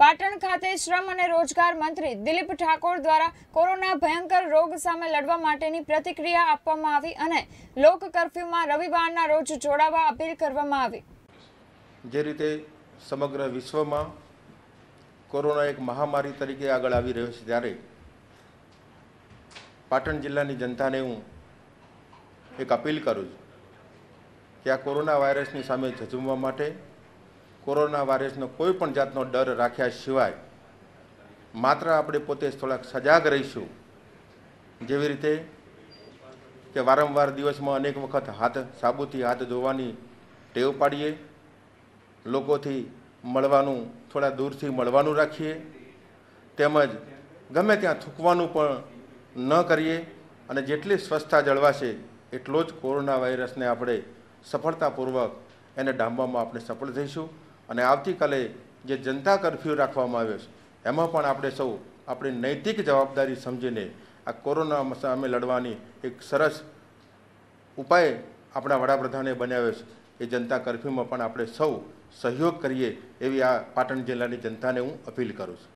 પાટણ ખાતે શ્રમ અને રોજગાર મંત્રી દિલીપ ઠાકોર દ્વારા કોરોના ભયંકર રોગ સામે લડવા માટેની પ્રતિક્રિયા આપવામાં આવી અને લોક કર્ફ્યુમાં રવિવારના રોજ જોડાવા અપીલ કરવામાં આવી જે રીતે સમગ્ર વિશ્વમાં કોરોના એક મહામારી તરીકે આગળ આવી રહ્યો છે ત્યારે પાટણ જિલ્લાની જનતાને હું એક અપીલ કરું છું કે આ કોરોના વાયરસની સામે ઝઝુમવા માટે કોરોના વાયરસનો કોઈ પણ જાતનો ડર રાખ્યા સિવાય માત્ર આપણે પોતે થોડાક સજાગ રહીશું જેવી રીતે કે વારંવાર દિવસમાં અનેક વખત હાથ સાબુથી હાથ ધોવાની ટેવ પાડીએ લોકોથી મળવાનું થોડા દૂરથી મળવાનું રાખીએ તેમજ ગમે ત્યાં થૂકવાનું પણ ન કરીએ અને જેટલી સ્વચ્છતા જળવાશે એટલો જ કોરોના વાયરસને આપણે સફળતાપૂર્વક એને ડામવામાં આપણે સફળ થઈશું અને આવતીકાલે જે જનતા કરફ્યુ રાખવામાં આવ્યો છે એમાં પણ આપણે સૌ આપણી નૈતિક જવાબદારી સમજીને આ કોરોના સામે લડવાની એક સરસ ઉપાય આપણા વડાપ્રધાને બનાવ્યો છે એ જનતા કરફ્યુમાં પણ આપણે સૌ સહયોગ કરીએ એવી આ પાટણ જિલ્લાની જનતાને હું અપીલ કરું છું